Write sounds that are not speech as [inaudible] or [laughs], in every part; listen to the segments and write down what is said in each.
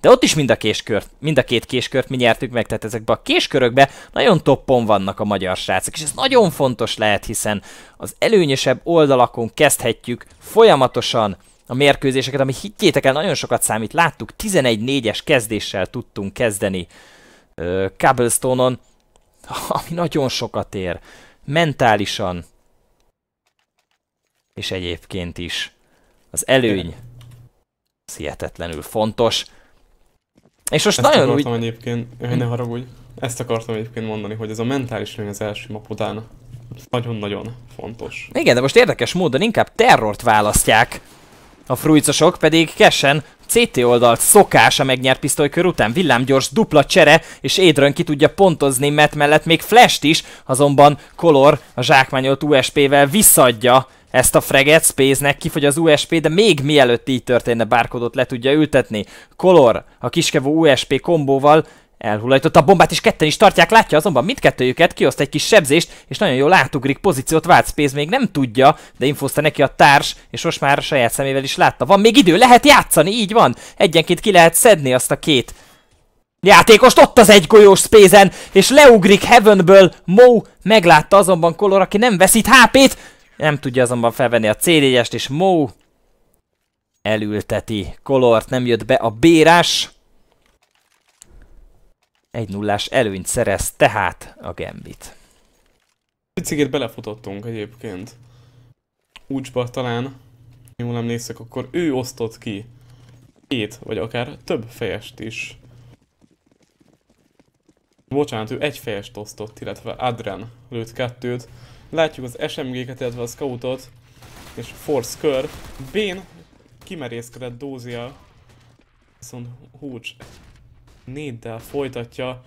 De ott is mind a, késkört, mind a két késkört mi nyertük meg, tehát ezekbe a késkörökbe nagyon toppon vannak a magyar srácok, és ez nagyon fontos lehet, hiszen az előnyösebb oldalakon kezdhetjük folyamatosan a mérkőzéseket, ami higgyétek el, nagyon sokat számít. Láttuk, 11-4-es kezdéssel tudtunk kezdeni uh, Cobblestone-on, [laughs] ami nagyon sokat ér. Mentálisan, és egyébként is. Az előny szihetetlenül fontos. És most Ezt nagyon akartam úgy... egyébként, hogy mm. ne haragudj, ezt akartam egyébként mondani, hogy ez a mentális lény az első mapodán nagyon-nagyon fontos. Igen, de most érdekes módon inkább terrort választják a fruicosok, pedig kesen CT oldalt szokása megnyert pisztolykör után villámgyors dupla csere, és Édrön ki tudja pontozni, mert mellett még flash is, azonban Color a zsákmányolt USP-vel visszadja ezt a freget Space-nek kifogy az USP, de még mielőtt így történne bárkodott le tudja ültetni. Color a kiskevú USP kombóval elhullajtotta a bombát, és ketten is tartják, látja azonban mindkettőjüket, kioszt egy kis sebzést, és nagyon jól átugrik, pozíciót vált, Space még nem tudja, de infózta neki a társ, és most már a saját szemével is látta. Van még idő, lehet játszani, így van, egyenként ki lehet szedni azt a két játékost, ott az egy golyós Space-en, és leugrik Heavenből, Mo meglátta azonban Color, aki nem veszít HP-t, nem tudja azonban felvenni a c és Mó elülteti Kolort, nem jött be a bérás. Egy nullás előnyt szerez tehát a Gambit. Picikét belefutottunk egyébként. Úcsba talán, jól emlékszek, akkor ő osztott ki két, vagy akár több fejest is. Bocsánat, ő egy fejest osztott, illetve Adren lőtt kettőt. Látjuk az SMG-ket, illetve a scoutot és force kör. Bén kimerészkedett dózia, viszont Húcs néddel folytatja.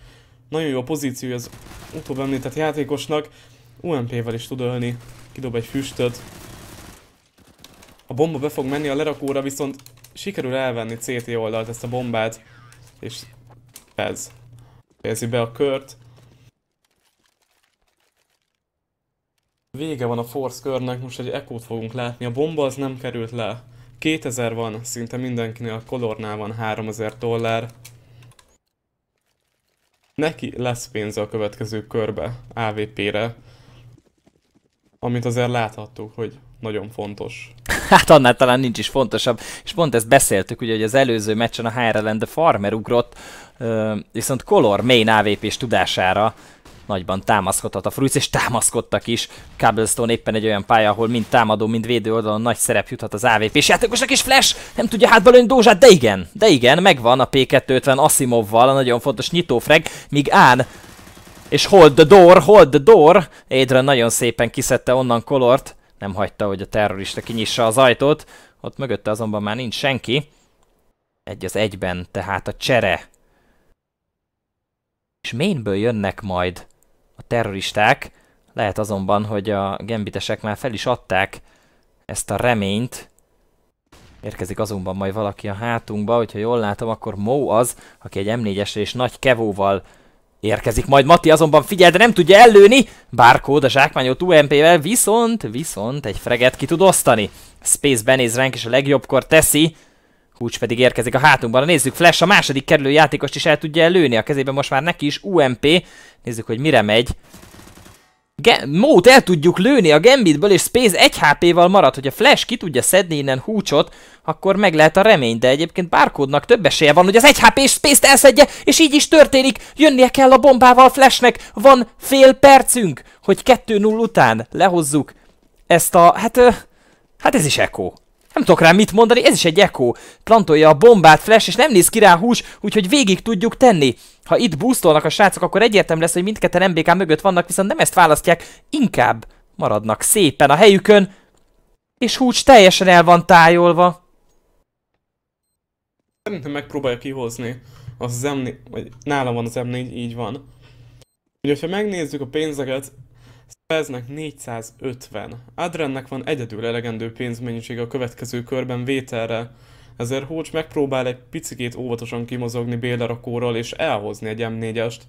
Nagyon jó a pozíció az utóbb említett játékosnak. UMP-vel is tud ölni, kidob egy füstöt. A bomba be fog menni a lerakóra, viszont sikerül elvenni CT oldalt ezt a bombát, és ez. Fejezi be a kört. Vége van a Force körnek, most egy ekót fogunk látni. A bomba az nem került le. 2000 van, szinte mindenkinél a kolornál van 3000 dollár. Neki lesz pénze a következő körbe, AVP-re. Amit azért láthattuk, hogy nagyon fontos. [laughs] Hát annál talán nincs is fontosabb, és pont ezt beszéltük, ugye, hogy az előző meccsen a HRL The Farmer ugrott, viszont Color main AVP-s tudására nagyban támaszkodhat a Fruits, és támaszkodtak is. Cobblestone éppen egy olyan pálya, ahol mind támadó, mind védő oldalon nagy szerep juthat az avp és játékosnak, is Flash nem tudja hátba lőni Dózsát, de igen, de igen, megvan a P250 Asimovval, a nagyon fontos nyitófreg, míg Án és hold the door, hold the door! Adrian nagyon szépen kiszedte onnan kolort, nem hagyta, hogy a terrorista kinyissa az ajtót, ott mögötte azonban már nincs senki. Egy az egyben, tehát a csere. És mainből jönnek majd a terroristák, lehet azonban, hogy a gembitesek már fel is adták ezt a reményt. Érkezik azonban majd valaki a hátunkba, hogyha jól látom, akkor Mó az, aki egy m és nagy kevóval érkezik. Majd Mati azonban figyel, de nem tudja ellőni. bárkód a zsákmányolt UMP-vel, viszont, viszont egy freget ki tud osztani. Space benéz ránk és a legjobbkor teszi. Kulcs pedig érkezik a hátunkban. Nézzük, Flash a második kerülő játékost is el tudja lőni a kezében most már neki is. UMP. Nézzük, hogy mire megy. Ge Mót el tudjuk lőni a Gambitből, és Space 1 HP-val marad. Hogyha Flash ki tudja szedni innen húcsot, akkor meg lehet a remény, de egyébként bárkódnak több esélye van, hogy az 1 HP és Space-t elszedje, és így is történik. Jönnie kell a bombával Flashnek, van fél percünk, hogy 2-0 után lehozzuk ezt a... Hát, hát ez is Echo. Nem tudok rá mit mondani, ez is egy echo. Plantolja a bombát, flash, és nem néz ki rá hús, úgyhogy végig tudjuk tenni. Ha itt boostolnak a srácok, akkor egyértelmű lesz, hogy mindketten MBK mögött vannak, viszont nem ezt választják, inkább maradnak szépen a helyükön, és húcs teljesen el van tájolva. Szerintem megpróbálja kihozni az M4, vagy nálam van az M4, így van. Ugye, ha megnézzük a pénzeket, Percnek 450. Adrennek van egyedül elegendő pénzmennyiség a következő körben vételre, ezért Hócs megpróbál egy picikét óvatosan kimozogni bélerakóról és elhozni egy M4-est.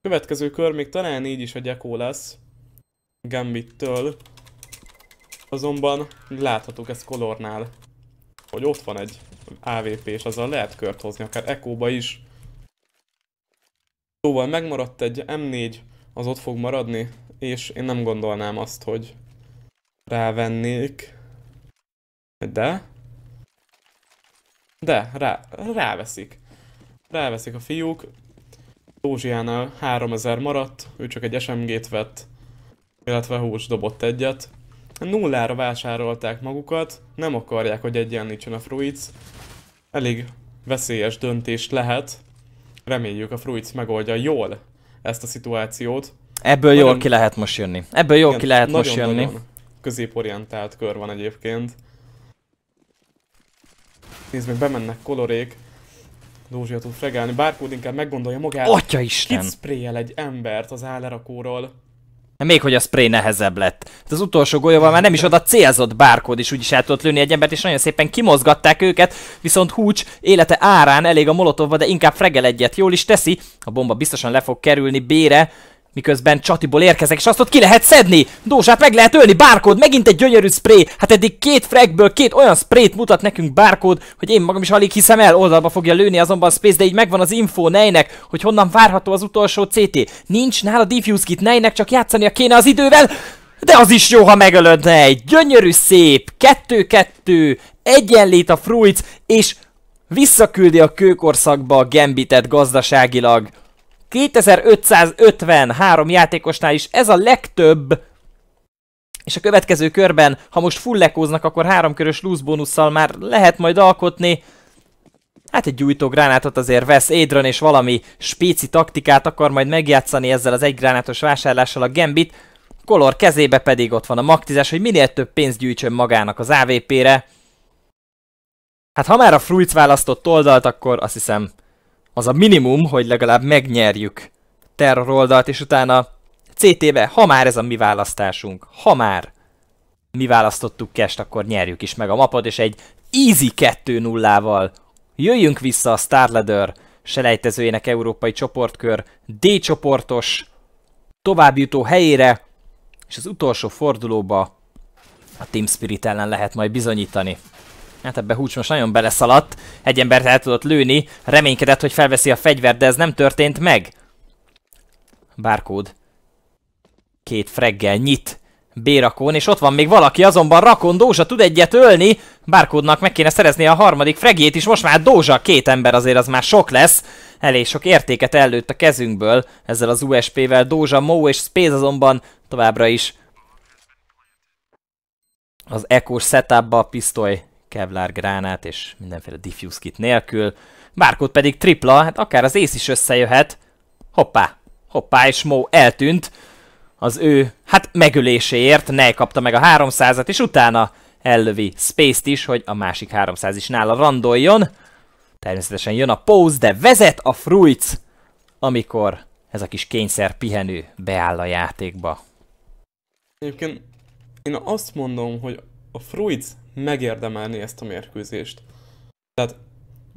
Következő kör még talán így is a gyekó lesz. Gambittől. Azonban láthatók ez kolornál, hogy ott van egy AVP, és azzal lehet kört hozni, akár Eko-ba is. Szóval megmaradt egy M4, az ott fog maradni, és én nem gondolnám azt, hogy rávennék. De? De, rá, ráveszik. Ráveszik a fiúk. Dózsiánál 3000 maradt, ő csak egy SMG-t vett, illetve hús dobott egyet. Nullára vásárolták magukat, nem akarják, hogy egyenlítsen a Fruits. Elég veszélyes döntés lehet. Reméljük a Fruits megoldja jól ezt a szituációt. Ebből nagyon, jól ki lehet most jönni. Ebből jól igen, ki lehet nagyon, most jönni. Nagyon középorientált kör van egyébként. Nézd meg, bemennek kolorék. Dózsia tud fregálni, bárkód inkább meggondolja magát. Atya Isten! Kitszpréjel egy embert az állerakóról. Hát még hogy a spray nehezebb lett. Hát az utolsó golyóval már nem is oda célzott bárkód is úgyis el tudott lőni egy embert, és nagyon szépen kimozgatták őket, viszont Húcs élete árán elég a molotovva, de inkább fregel egyet. Jól is teszi, a bomba biztosan le fog kerülni bére, miközben csatiból érkezek, és azt ott ki lehet szedni! Dózsát meg lehet ölni, bárkód, megint egy gyönyörű spray! Hát eddig két fragből két olyan sprayt mutat nekünk bárkód, hogy én magam is alig hiszem el, oldalba fogja lőni azonban a space, de így megvan az info nejnek, hogy honnan várható az utolsó CT. Nincs nála defuse kit nejnek, csak játszania kéne az idővel, de az is jó, ha megölöd egy gyönyörű szép, kettő-kettő, egyenlét a fruits, és visszaküldi a kőkorszakba a gambitet gazdaságilag. 2553 játékosnál is ez a legtöbb, és a következő körben, ha most full lekóznak, akkor háromkörös lúz bónusszal már lehet majd alkotni. Hát egy gyújtó gránátot azért vesz Édron, és valami spéci taktikát akar majd megjátszani ezzel az egy gránátos vásárlással a Gambit. Kolor kezébe pedig ott van a maktizás, hogy minél több pénzt gyűjtsön magának az AVP-re. Hát ha már a Fruits választott oldalt, akkor azt hiszem az a minimum, hogy legalább megnyerjük terror oldalt, és utána CT-be, ha már ez a mi választásunk, ha már mi választottuk kest, akkor nyerjük is meg a mapot, és egy easy 2-0-val jöjjünk vissza a Starladder selejtezőjének európai csoportkör D csoportos továbbjutó helyére, és az utolsó fordulóba a Team Spirit ellen lehet majd bizonyítani. Hát ebbe Húcs most nagyon beleszaladt. Egy embert el tudott lőni, reménykedett, hogy felveszi a fegyvert, de ez nem történt meg. Bárkód. Két freggel nyit Bérakón, és ott van még valaki, azonban Rakon Dózsa tud egyet ölni. Bárkódnak meg kéne szerezni a harmadik fregét is, most már Dózsa két ember azért az már sok lesz. Elég sok értéket előtt a kezünkből ezzel az USP-vel. Dózsa, Mó és Space azonban továbbra is az ekos setupba a pisztoly kevlar gránát és mindenféle diffuse kit nélkül. Bárkód pedig tripla, hát akár az ész is összejöhet. Hoppá, hoppá, és Mo eltűnt az ő, hát megüléséért. ne kapta meg a 300-at, és utána ellövi Space-t is, hogy a másik 300 is nála randoljon. Természetesen jön a pose, de vezet a Fruits, amikor ez a kis kényszer pihenő beáll a játékba. Egyébként én azt mondom, hogy a Fruits megérdemelni ezt a mérkőzést. Tehát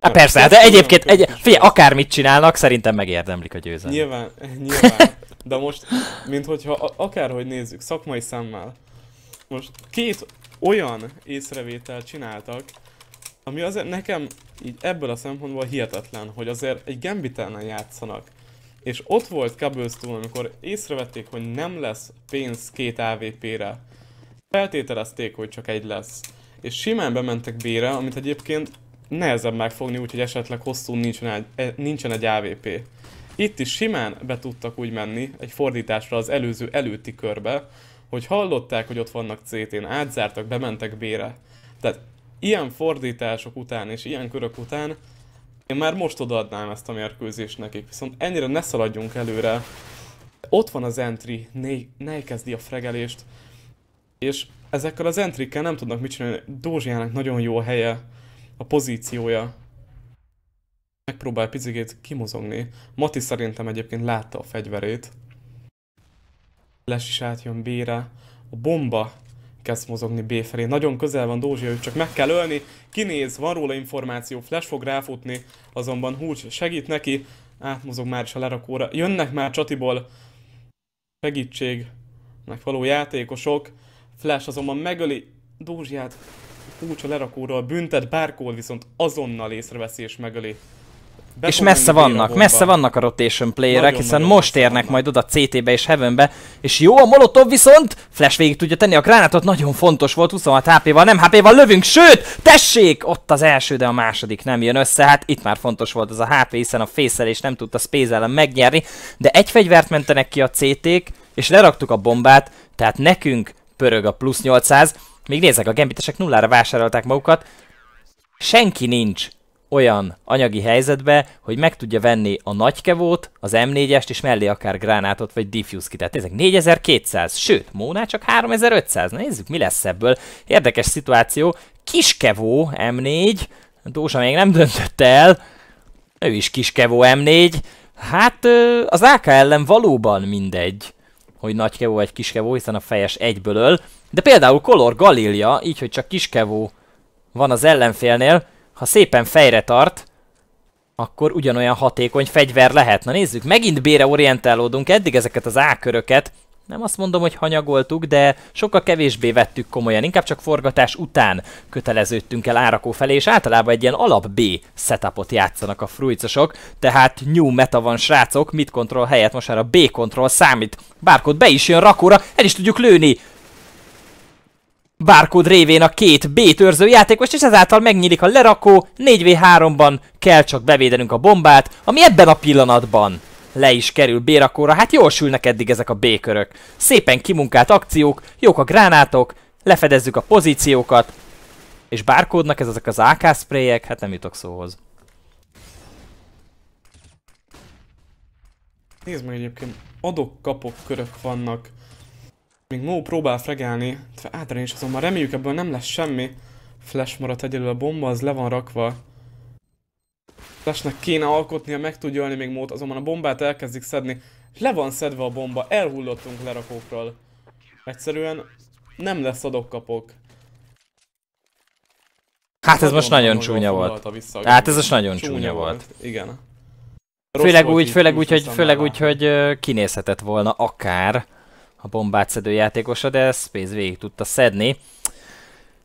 Hát persze, de egyébként, egy, figyelj, akármit csinálnak, szerintem megérdemlik a győzelmet. Nyilván, [laughs] nyilván. De most, mint hogyha akárhogy nézzük, szakmai szemmel, most két olyan észrevételt csináltak, ami azért nekem így ebből a szempontból hihetetlen, hogy azért egy gambit játszanak. És ott volt Cobblestone, amikor észrevették, hogy nem lesz pénz két AVP-re. Feltételezték, hogy csak egy lesz és simán bementek B-re, amit egyébként nehezebb megfogni, úgyhogy esetleg hosszú nincsen egy, e, nincsen egy AVP. Itt is simán be tudtak úgy menni egy fordításra az előző előtti körbe, hogy hallották, hogy ott vannak CT-n, átzártak, bementek B-re. Tehát ilyen fordítások után és ilyen körök után én már most odaadnám ezt a mérkőzést nekik, viszont ennyire ne szaladjunk előre. Ott van az entry, ne, ne kezdi a fregelést, és ezekkel az entrikkel nem tudnak mit csinálni. Dózsiának nagyon jó a helye, a pozíciója. Megpróbál picit kimozogni. Mati szerintem egyébként látta a fegyverét. Les is átjön B-re. A bomba kezd mozogni B felé. Nagyon közel van Dózsia, csak meg kell ölni. Kinéz, van róla információ, Flash fog ráfutni, azonban Húcs segít neki. Átmozog már is a lerakóra. Jönnek már csatiból segítség, meg való játékosok. Flash azonban megöli Dózsiát, kulcsa lerakóról büntet, bárkol, viszont azonnal észreveszi és megöli. Be és messze vannak, messze vannak a rotation playerek, hiszen nagyon most érnek vannak. majd oda CT-be és Heavenbe, és jó, a Molotov viszont Flash végig tudja tenni a gránátot, nagyon fontos volt, 26 HP-val, nem HP-val lövünk, sőt, tessék, ott az első, de a második nem jön össze, hát itt már fontos volt az a HP, hiszen a fészelés nem tudta Space ellen megnyerni, de egy fegyvert mentenek ki a CT-k, és leraktuk a bombát, tehát nekünk pörög a plusz 800. Még nézzek, a gambitesek nullára vásárolták magukat. Senki nincs olyan anyagi helyzetbe, hogy meg tudja venni a nagykevót, az M4-est, és mellé akár gránátot vagy diffuse kitet. Ezek 4200, sőt, Móná csak 3500. Na nézzük, mi lesz ebből. Érdekes szituáció. Kiskevó M4, Dósa még nem döntött el, ő is kiskevó M4. Hát az AK ellen valóban mindegy hogy nagy kevó vagy kis kevó, hiszen a fejes egyből öl. De például Color Galilia, így, hogy csak kis kevó van az ellenfélnél, ha szépen fejre tart, akkor ugyanolyan hatékony fegyver lehet. Na nézzük, megint bére orientálódunk, eddig ezeket az köröket nem azt mondom, hogy hanyagoltuk, de sokkal kevésbé vettük komolyan, inkább csak forgatás után köteleződtünk el árakó felé, és általában egy ilyen alap B setupot játszanak a fruicosok, tehát new meta van srácok, mit kontroll helyett most már a B kontroll számít. Bárkod be is jön rakóra, el is tudjuk lőni! Bárkód révén a két B törző játékos, és ezáltal megnyílik a lerakó, 4v3-ban kell csak bevédenünk a bombát, ami ebben a pillanatban le is kerül bérakóra. Hát jól sülnek eddig ezek a békörök. Szépen kimunkált akciók, jók a gránátok, lefedezzük a pozíciókat, és bárkódnak ez ezek az AK sprayek, hát nem jutok szóhoz. Nézd meg egyébként, adok-kapok körök vannak. Még Mó próbál fregálni, hát átrenés azonban reméljük ebből nem lesz semmi. Flash maradt egyelőre, a bomba az le van rakva. Lesnek kéne alkotnia, meg tudja ölni még mód, azonban a bombát elkezdik szedni. Le van szedve a bomba, elhullottunk lerakókról. Egyszerűen nem lesz adokkapok. kapok Hát, hát ez most nagyon csúnya volt. Hát ez most nagyon csúnya volt. Igen. Főleg úgy, főleg úgy, hogy, főleg úgy, hogy kinézhetett volna akár a bombát szedő játékosa, de Space végig tudta szedni.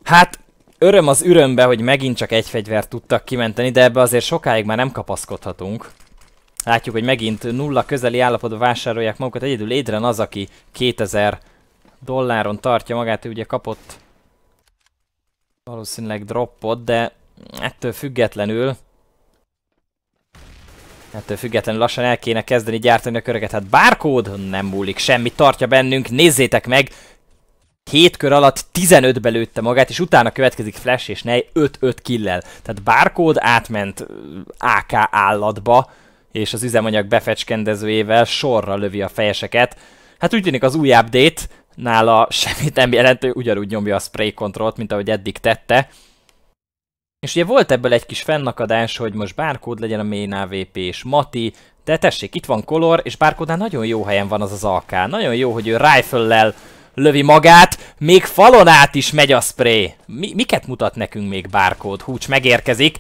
Hát öröm az ürömbe, hogy megint csak egy fegyvert tudtak kimenteni, de ebbe azért sokáig már nem kapaszkodhatunk. Látjuk, hogy megint nulla közeli állapotba vásárolják magukat. Egyedül Édren az, aki 2000 dolláron tartja magát, ő ugye kapott valószínűleg droppot, de ettől függetlenül ettől függetlenül lassan el kéne kezdeni gyártani a köröket. Hát bárkód nem múlik, semmi tartja bennünk, nézzétek meg, 7 kör alatt 15 belőtte magát, és utána következik Flash és Ney 5-5 killel. Tehát Barcode átment AK állatba, és az üzemanyag befecskendezőjével sorra lövi a fejeseket. Hát úgy tűnik az új update nála semmit nem jelent, ugyanúgy nyomja a spray controlt, mint ahogy eddig tette. És ugye volt ebből egy kis fennakadás, hogy most barcode legyen a main AVP és Mati, de tessék, itt van Color, és bárkódnál nagyon jó helyen van az az AK. Nagyon jó, hogy ő rifle lövi magát, még falon át is megy a spray. Mi miket mutat nekünk még bárkód? Húcs megérkezik,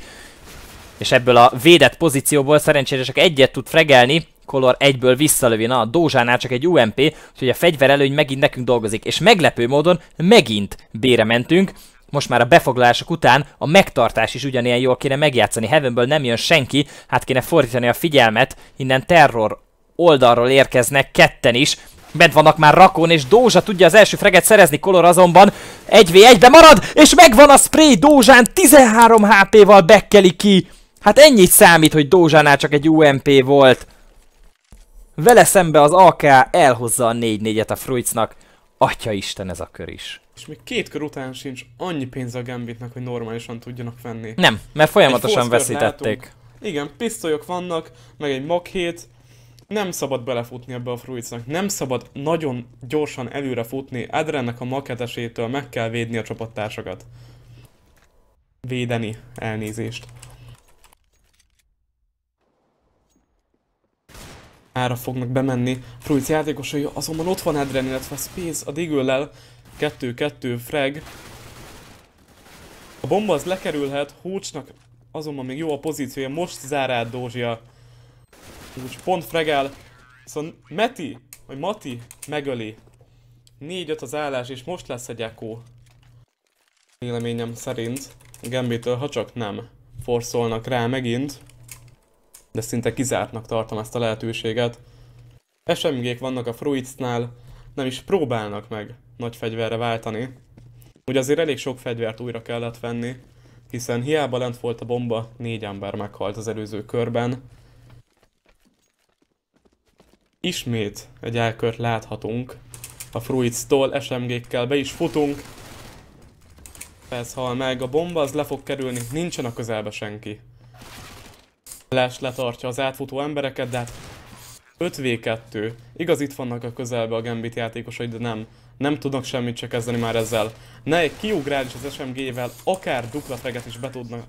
és ebből a védett pozícióból szerencsére csak egyet tud fregelni, Color egyből visszalövi, na a Dózsánál csak egy UMP, úgyhogy a előny megint nekünk dolgozik, és meglepő módon megint bére mentünk, most már a befoglalások után a megtartás is ugyanilyen jól kéne megjátszani. Heavenből nem jön senki, hát kéne fordítani a figyelmet, innen terror oldalról érkeznek ketten is, Bent vannak már Rakon és Dózsa tudja az első freget szerezni, Kolor azonban 1v1-be marad, és megvan a spray Dózsán 13 HP-val bekkeli ki. Hát ennyit számít, hogy Dózsánál csak egy UMP volt. Vele szembe az AK elhozza a 4-4-et a Fruitsnak. Atya Isten ez a kör is. És még két kör után sincs annyi pénz a Gambitnak, hogy normálisan tudjanak venni. Nem, mert folyamatosan veszítették. Látunk. Igen, pisztolyok vannak, meg egy Mach 7, nem szabad belefutni ebbe a Fruicnak, nem szabad nagyon gyorsan előre futni, Adrennek a maketesétől meg kell védni a csapattársakat. Védeni, elnézést. ára fognak bemenni. Fruic játékosai azonban ott van Adren, illetve Space a Digüllel, 2-2 frag. A bomba az lekerülhet, Húcsnak azonban még jó a pozíciója, most zárát Dózsia úgy pont fregel. Szóval Meti, vagy Mati megöli. 4-5 az állás, és most lesz egy Echo. Véleményem szerint Gambitől, ha csak nem forszolnak rá megint, de szinte kizártnak tartom ezt a lehetőséget. SMG-k vannak a Fruitsnál, nem is próbálnak meg nagy fegyverre váltani. Ugye azért elég sok fegyvert újra kellett venni, hiszen hiába lent volt a bomba, négy ember meghalt az előző körben, Ismét egy elkört láthatunk a Fruits-tól, SMG-kkel be is futunk. Persze hal meg, a bomba az le fog kerülni, nincsen a közelbe senki. Les letartja az átfutó embereket, de hát 5v2. Igaz, itt vannak a közelbe a Gambit játékosai, de nem. Nem tudnak semmit se kezdeni már ezzel. Ne egy kiugrál is az SMG-vel, akár dupla feget is be tudna...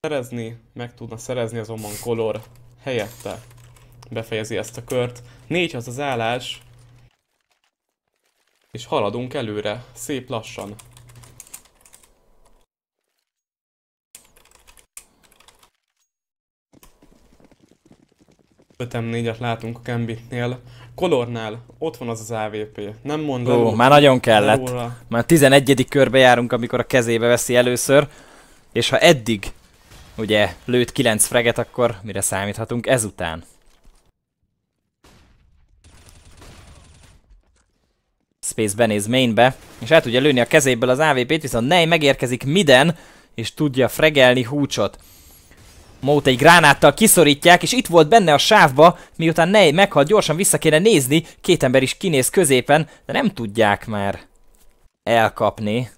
szerezni, meg tudna szerezni azonban Color helyette befejezi ezt a kört. Négy az az állás, és haladunk előre, szép lassan. Ötem négyet látunk a Gambitnél. Kolornál ott van az az AVP. Nem mondom. Ó, már nagyon kellett. Már 11. körbe járunk, amikor a kezébe veszi először. És ha eddig ugye lőtt 9 freget, akkor mire számíthatunk ezután? Space benéz mainbe, és el tudja lőni a kezéből az AVP-t, viszont Ney megérkezik Miden, és tudja fregelni húcsot. Mót egy gránáttal kiszorítják, és itt volt benne a sávba, miután Ney meghalt, gyorsan vissza kéne nézni, két ember is kinéz középen, de nem tudják már elkapni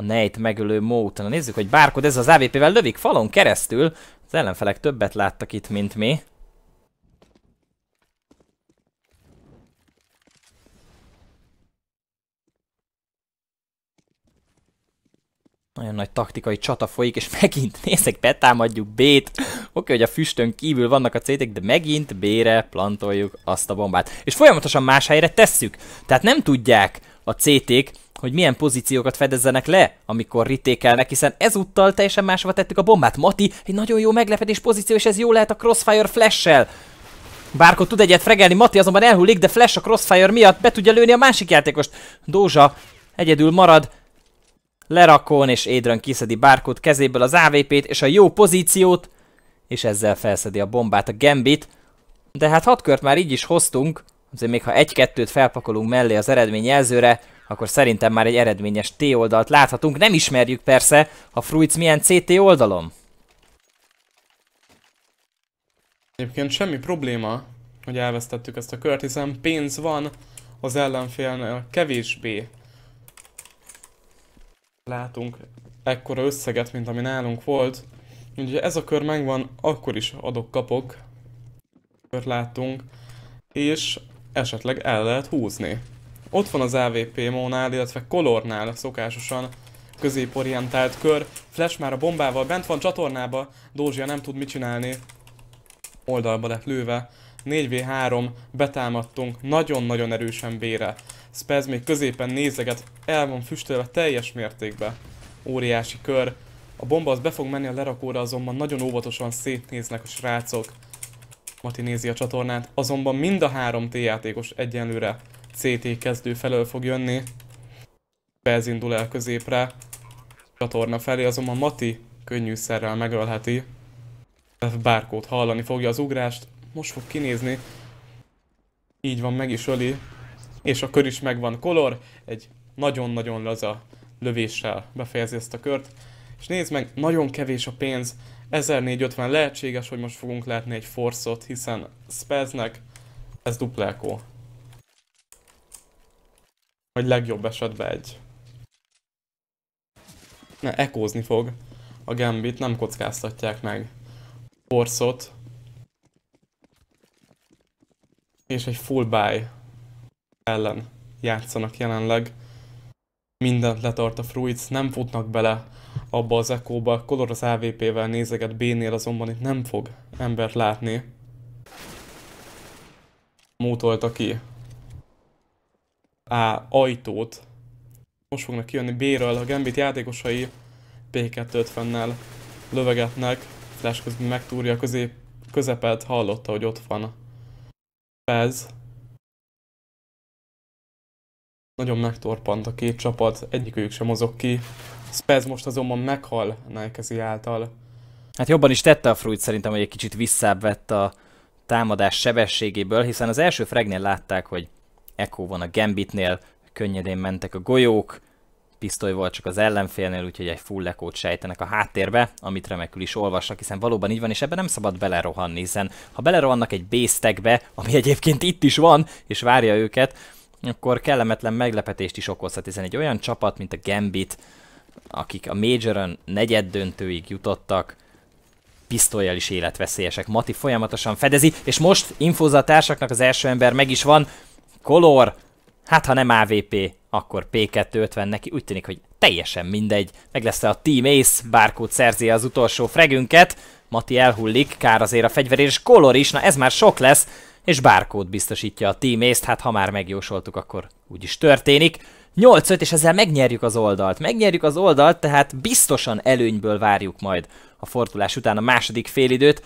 a nejt megölő Mó után. Nézzük, hogy Bárkod ez az AVP-vel lövik falon keresztül. Az ellenfelek többet láttak itt, mint mi. Nagyon nagy taktikai csata folyik, és [laughs] megint nézek betámadjuk B-t. Oké, okay, hogy a füstön kívül vannak a cétek, de megint B-re plantoljuk azt a bombát. És folyamatosan más helyre tesszük. Tehát nem tudják, a CT-k, hogy milyen pozíciókat fedezzenek le, amikor ritékelnek, hiszen ezúttal teljesen máshova tettük a bombát. Mati, egy nagyon jó meglepetés pozíció, és ez jó lehet a Crossfire Flash-sel. Bárko tud egyet fregelni, Mati azonban elhullik, de Flash a Crossfire miatt be tudja lőni a másik játékost. Dózsa egyedül marad, lerakon, és Édrön kiszedi Bárkót kezéből az AVP-t és a jó pozíciót, és ezzel felszedi a bombát a Gambit. De hát hat kört már így is hoztunk, azért még ha egy-kettőt felpakolunk mellé az eredményjelzőre, akkor szerintem már egy eredményes T oldalt láthatunk. Nem ismerjük persze, a Fruits milyen CT oldalom. Egyébként semmi probléma, hogy elvesztettük ezt a kört, hiszen pénz van az ellenfélnél kevésbé. Látunk ekkora összeget, mint ami nálunk volt. Ugye ez a kör megvan, akkor is adok-kapok. Kört láttunk. És esetleg el lehet húzni. Ott van az AVP mónál, illetve kolornál szokásosan középorientált kör. Flash már a bombával bent van csatornába, Dózsia nem tud mit csinálni. Oldalba lett lőve. 4v3, betámadtunk, nagyon-nagyon erősen bére. Spez még középen nézeget, el van füstölve teljes mértékben. Óriási kör. A bomba az be fog menni a lerakóra, azonban nagyon óvatosan szétnéznek a srácok. Mati nézi a csatornát. Azonban mind a három T játékos egyenlőre CT kezdő felől fog jönni. Bezindul el középre. Csatorna felé, azonban Mati könnyűszerrel megölheti. Bárkót hallani fogja az ugrást. Most fog kinézni. Így van, meg is öli. És a kör is megvan. Kolor egy nagyon-nagyon laza lövéssel befejezi ezt a kört. És nézd meg, nagyon kevés a pénz. 1450 lehetséges, hogy most fogunk látni egy forszot, hiszen Speznek ez duplákó. Vagy legjobb esetben egy. Ne, ekózni fog. A gambit nem kockáztatják meg. Forszot. És egy full buy ellen játszanak jelenleg. Mindent letart a fruits, nem futnak bele abba az ekóba, Color az AVP-vel nézeget, B-nél azonban itt nem fog embert látni. Mótolta ki A ajtót. Most fognak kijönni B-ről, a Gambit játékosai P250-nel lövegetnek, Flash közben megtúrja a közép, közepet, hallotta, hogy ott van. Ez. Nagyon megtorpant a két csapat, egyikőjük sem mozog ki. Spez most azonban meghal Nikezi által. Hát jobban is tette a Fruit szerintem, hogy egy kicsit visszább vett a támadás sebességéből, hiszen az első fregnél látták, hogy Echo van a Gambitnél, könnyedén mentek a golyók, pisztoly volt csak az ellenfélnél, úgyhogy egy full echo sejtenek a háttérbe, amit remekül is olvasnak, hiszen valóban így van, és ebben nem szabad belerohanni, hiszen ha belerohannak egy bésztekbe, ami egyébként itt is van, és várja őket, akkor kellemetlen meglepetést is okozhat, hiszen egy olyan csapat, mint a Gambit, akik a Majoron negyed döntőig jutottak, pisztolyjal is életveszélyesek. Mati folyamatosan fedezi, és most infózza a társaknak az első ember meg is van. Kolor, hát ha nem AVP, akkor P250 neki. Úgy tűnik, hogy teljesen mindegy. Meg lesz a Team Ace, Bárkót szerzi az utolsó fregünket. Mati elhullik, kár azért a fegyver, és Kolor is, na ez már sok lesz. És Bárkót biztosítja a Team Ace-t, hát ha már megjósoltuk, akkor úgyis történik. 8-5, és ezzel megnyerjük az oldalt. Megnyerjük az oldalt, tehát biztosan előnyből várjuk majd a fordulás után a második félidőt,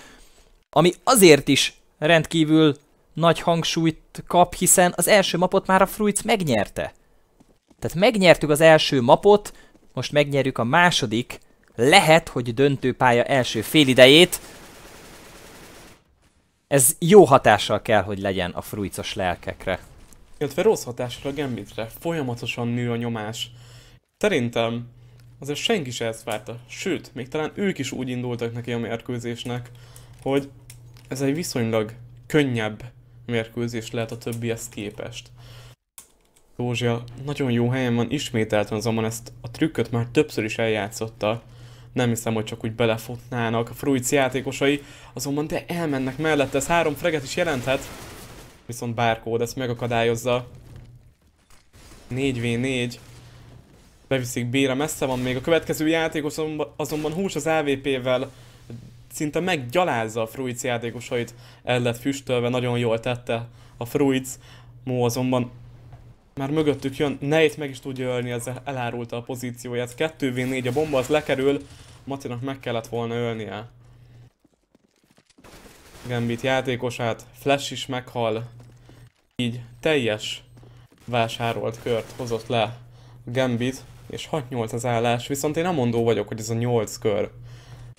ami azért is rendkívül nagy hangsúlyt kap, hiszen az első mapot már a Fruits megnyerte. Tehát megnyertük az első mapot, most megnyerjük a második, lehet, hogy döntőpálya első félidejét. Ez jó hatással kell, hogy legyen a fruicos lelkekre illetve rossz hatásra a gambitre. Folyamatosan nő a nyomás. Szerintem azért senki se ezt várta. Sőt, még talán ők is úgy indultak neki a mérkőzésnek, hogy ez egy viszonylag könnyebb mérkőzés lehet a többihez képest. Dózsia nagyon jó helyen van, ismételten azonban ezt a trükköt már többször is eljátszotta. Nem hiszem, hogy csak úgy belefutnának a Fruits játékosai, azonban de elmennek mellette, ez három freget is jelenthet. Viszont bárkód ezt megakadályozza. 4v4. Beviszik b messze van még. A következő játékos azonban hús az AVP-vel szinte meggyalázza a Fruits játékosait. El lett füstölve, nagyon jól tette a Fruits. Mó azonban már mögöttük jön, Nate meg is tudja ölni, ezzel elárulta a pozícióját. 2v4 a bomba, az lekerül, Matinak meg kellett volna ölnie. Gambit játékosát, Flash is meghal, így teljes vásárolt kört hozott le Gambit, és 6-8 az állás, viszont én nem mondó vagyok, hogy ez a 8 kör.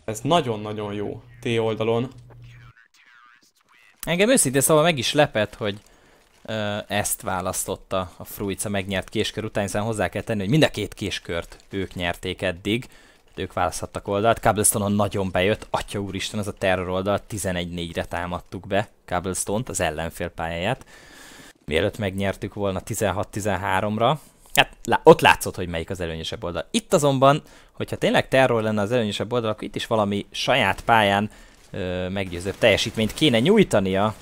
Ez nagyon-nagyon jó T oldalon. Engem őszintén szóval meg is lepett, hogy ö, ezt választotta a Fruica megnyert késkör után, hiszen hozzá kell tenni, hogy mind a két késkört ők nyerték eddig. Ők választhattak oldalt. cobblestone nagyon bejött, atya úristen, az a terror oldal 11-4-re támadtuk be Cobblestone-t, az ellenfél pályáját mielőtt megnyertük volna 16-13-ra. Hát lá- ott látszott, hogy melyik az előnyösebb oldal. Itt azonban, hogyha tényleg terror lenne az előnyösebb oldal, akkor itt is valami saját pályán ö, meggyőzőbb teljesítményt kéne nyújtania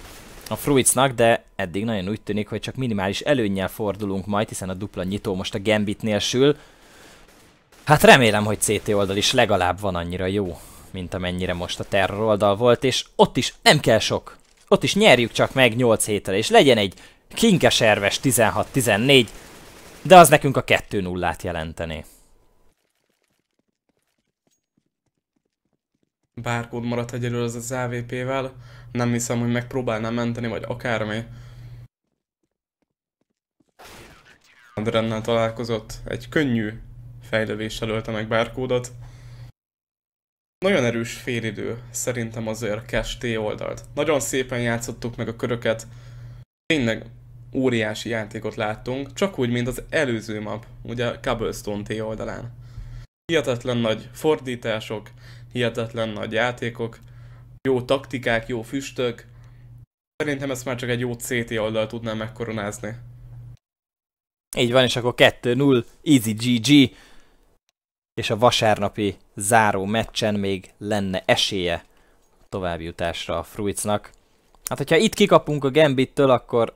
a Fruitsnak, de eddig nagyon úgy tűnik, hogy csak minimális előnnyel fordulunk majd, hiszen a dupla nyitó most a Gambitnél sül. Hát remélem, hogy CT oldal is legalább van annyira jó, mint amennyire most a terror oldal volt, és ott is nem kell sok. Ott is nyerjük csak meg 8 héttel, és legyen egy kinkeserves 16-14, de az nekünk a 2 0 jelenteni. Bárkód maradt egyelőre az az AVP-vel, nem hiszem, hogy megpróbálnám menteni, vagy akármi. Andrennel találkozott, egy könnyű fejlővéssel ölte meg Bárkódot. Nagyon erős félidő, szerintem azért Cash T oldalt. Nagyon szépen játszottuk meg a köröket. Tényleg óriási játékot láttunk, csak úgy, mint az előző map, ugye Cobblestone T oldalán. Hihetetlen nagy fordítások, hihetetlen nagy játékok, jó taktikák, jó füstök. Szerintem ezt már csak egy jó CT oldal tudnám megkoronázni. Így van, és akkor 2-0, easy GG, és a vasárnapi záró meccsen még lenne esélye továbbjutásra a Fruitsnak. Hát, hogyha itt kikapunk a Gambittől, akkor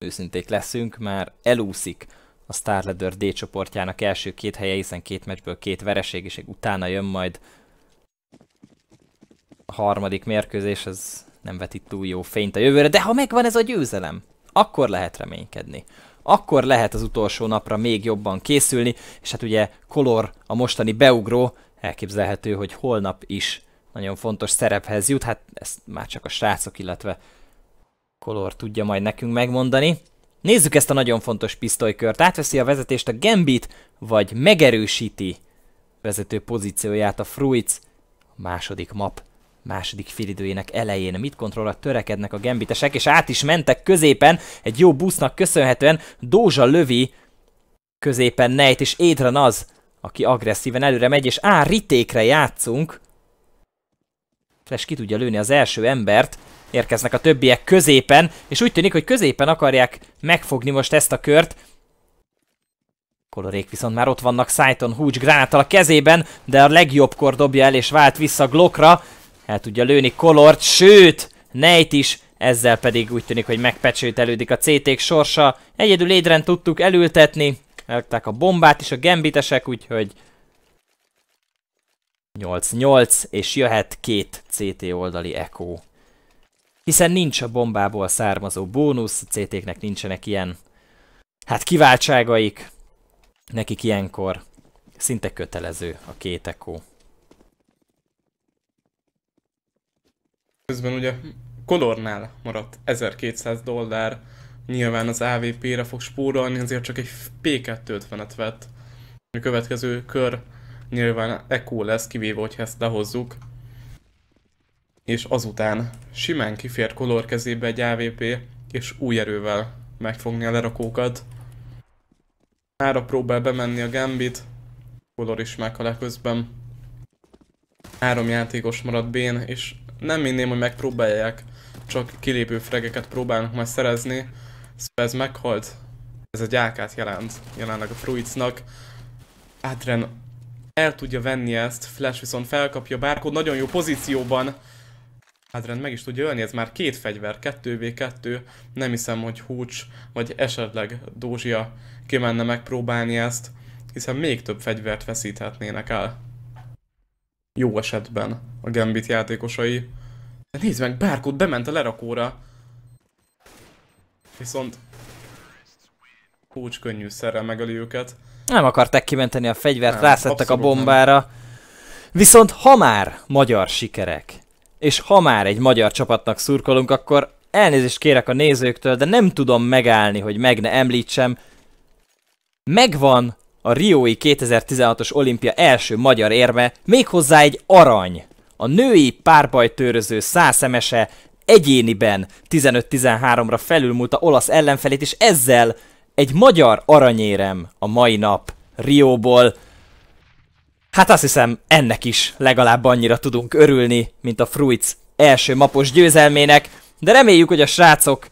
őszinték leszünk, már elúszik a Star Leather D csoportjának első két helye, hiszen két meccsből két vereség, és utána jön majd a harmadik mérkőzés, ez nem vetít túl jó fényt a jövőre, de ha megvan ez a győzelem, akkor lehet reménykedni. Akkor lehet az utolsó napra még jobban készülni, és hát ugye Kolor a mostani beugró, elképzelhető, hogy holnap is nagyon fontos szerephez jut, hát ezt már csak a srácok, illetve Kolor tudja majd nekünk megmondani. Nézzük ezt a nagyon fontos pisztolykört. Átveszi a vezetést a Gambit, vagy megerősíti vezető pozícióját a a második map második félidőjének elején. Mit kontrollra törekednek a gambitesek, és át is mentek középen, egy jó busznak köszönhetően Dózsa lövi középen nejt, és Édran az, aki agresszíven előre megy, és á, ritékre játszunk. Flash ki tudja lőni az első embert, érkeznek a többiek középen, és úgy tűnik, hogy középen akarják megfogni most ezt a kört. Kolorék viszont már ott vannak Saiton Hooch gránáttal a kezében, de a legjobbkor dobja el és vált vissza Glockra. El tudja lőni Kolort, sőt, Nejt is, ezzel pedig úgy tűnik, hogy megpecsőtelődik a ct sorsa. Egyedül Édren tudtuk elültetni, elkták a bombát is a gambitesek, úgyhogy 8-8, és jöhet két CT oldali Echo hiszen nincs a bombából származó bónusz, a ct nincsenek ilyen, hát kiváltságaik, nekik ilyenkor szinte kötelező a két ekó. Közben ugye Colornál maradt 1200 dollár, nyilván az AVP-re fog spórolni, azért csak egy P250-et vett. A következő kör nyilván ECO lesz, kivéve, hogyha ezt lehozzuk és azután simán kifért Kolor kezébe egy AVP, és új erővel megfogni a lerakókat. Ára próbál bemenni a Gambit, Kolor is meghal e közben. Három játékos marad Bén, és nem minném, hogy megpróbálják, csak kilépő fregeket próbálnak majd szerezni. Szóval ez meghalt. Ez egy ákát jelent jelenleg a Fruitsnak. Átren el tudja venni ezt, Flash viszont felkapja, Bárkó nagyon jó pozícióban Hadrend hát meg is tudja ölni, ez már két fegyver, 2v2, nem hiszem, hogy Húcs vagy esetleg Dózsia kimenne megpróbálni ezt, hiszen még több fegyvert veszíthetnének el. Jó esetben a Gambit játékosai. De nézd meg, Bárkót bement a lerakóra. Viszont Húcs szerrel megöli őket. Nem akarták kimenteni a fegyvert, rászettek a bombára. Nem. Viszont ha már magyar sikerek, és ha már egy magyar csapatnak szurkolunk, akkor elnézést kérek a nézőktől, de nem tudom megállni, hogy meg ne említsem. Megvan a Riói 2016-os olimpia első magyar érme, méghozzá egy arany. A női párbajtőröző szászemese egyéniben 15-13-ra felülmúlta olasz ellenfelét, és ezzel egy magyar aranyérem a mai nap Rióból. Hát azt hiszem, ennek is legalább annyira tudunk örülni, mint a Fruits első mapos győzelmének, de reméljük, hogy a srácok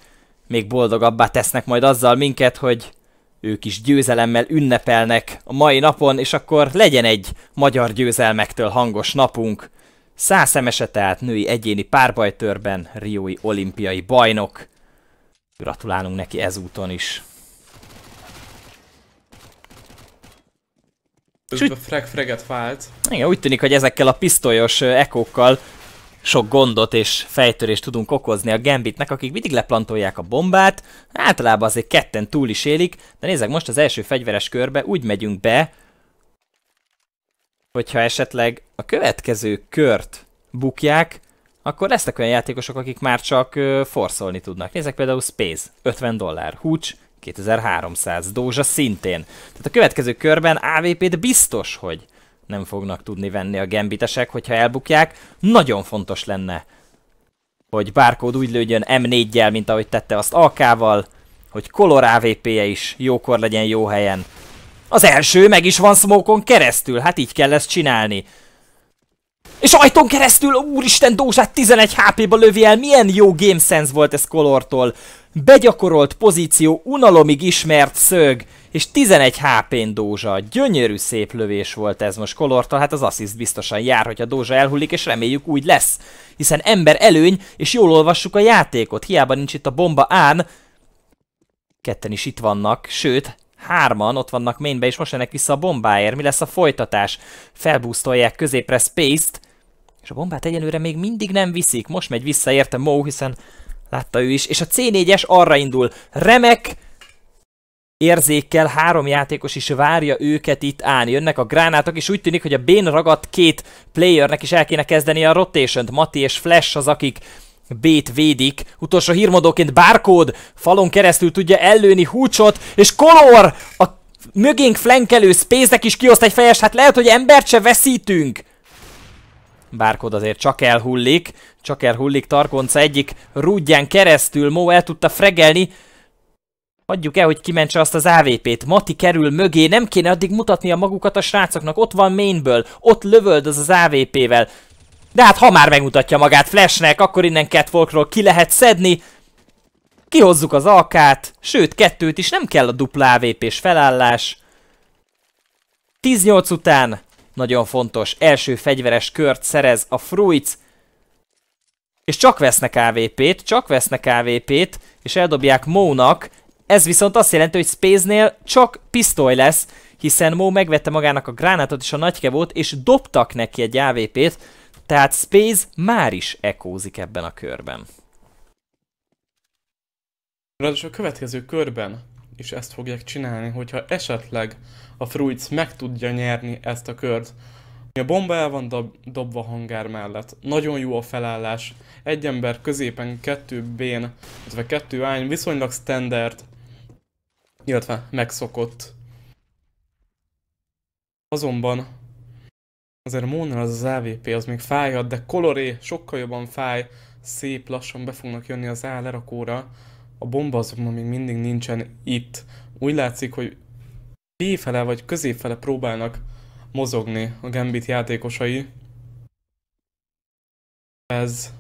még boldogabbá tesznek majd azzal minket, hogy ők is győzelemmel ünnepelnek a mai napon, és akkor legyen egy magyar győzelmektől hangos napunk. Szászemese tehát női egyéni párbajtörben Riói olimpiai bajnok. Gratulálunk neki ezúton is. közben freg-freget vált. Igen, úgy tűnik, hogy ezekkel a pisztolyos ekókkal sok gondot és fejtörést tudunk okozni a Gambitnek, akik mindig leplantolják a bombát, általában azért ketten túl is élik, de nézzek most az első fegyveres körbe, úgy megyünk be, hogyha esetleg a következő kört bukják, akkor lesznek olyan játékosok, akik már csak forszolni tudnak. Nézzek például Space, 50 dollár, húcs, 2300, Dózsa szintén. Tehát a következő körben AVP-t biztos, hogy nem fognak tudni venni a gambitesek, hogyha elbukják. Nagyon fontos lenne, hogy Barcode úgy lődjön m 4 gel mint ahogy tette azt AK-val, hogy Color AVP-je is jókor legyen jó helyen. Az első meg is van smokon keresztül, hát így kell ezt csinálni. És ajtón keresztül, úristen, Dózsát 11 HP-ba lövi el, milyen jó game sense volt ez Colortól begyakorolt pozíció, unalomig ismert szög, és 11 HP-n Dózsa. Gyönyörű szép lövés volt ez most Kolortal, hát az assist biztosan jár, hogyha Dózsa elhullik, és reméljük úgy lesz. Hiszen ember előny, és jól olvassuk a játékot, hiába nincs itt a bomba án. Ketten is itt vannak, sőt, hárman ott vannak mainbe, és most ennek vissza a bombáért. Mi lesz a folytatás? Felbúsztolják középre Space-t, és a bombát egyelőre még mindig nem viszik. Most megy vissza érte Mo, hiszen Látta ő is, és a C4-es arra indul. Remek érzékkel három játékos is várja őket itt állni. Jönnek a gránátok, és úgy tűnik, hogy a bén ragadt két playernek is el kéne kezdeni a rotation-t. Mati és Flash az, akik B-t védik. Utolsó hírmodóként Barcode falon keresztül tudja ellőni Húcsot, és Color a mögénk flankelő Space-nek is kioszt egy fejes, hát lehet, hogy embert se veszítünk. Bárkod azért csak elhullik, csak elhullik Tarkonca egyik rúdján keresztül, Mó el tudta fregelni, Hagyjuk el, hogy kimentse azt az AVP-t. Mati kerül mögé, nem kéne addig mutatni a magukat a srácoknak. Ott van mainből, ott lövöld az az AVP-vel. De hát ha már megmutatja magát Flashnek, akkor innen Catwalkról ki lehet szedni. Kihozzuk az alkát, sőt kettőt is, nem kell a dupla AVP-s felállás. 18 után nagyon fontos, első fegyveres kört szerez a Fruits, és csak vesznek AVP-t, csak vesznek AVP-t, és eldobják Mónak, ez viszont azt jelenti, hogy Space-nél csak pisztoly lesz, hiszen Mó megvette magának a gránátot és a nagykevót, és dobtak neki egy AVP-t, tehát Space már is ekózik ebben a körben. Ráadásul a következő körben is ezt fogják csinálni, hogyha esetleg a Fruits meg tudja nyerni ezt a kört. A bomba el van dob- dobva hangár mellett. Nagyon jó a felállás. Egy ember középen, kettő bén, illetve kettő ány, viszonylag standard, illetve megszokott. Azonban azért Mónál az, az AVP az még fájhat, de koloré sokkal jobban fáj, szép lassan be fognak jönni az A lerakóra a bomba azonban még mindig nincsen itt. Úgy látszik, hogy B-fele vagy középfele próbálnak mozogni a Gambit játékosai. Ez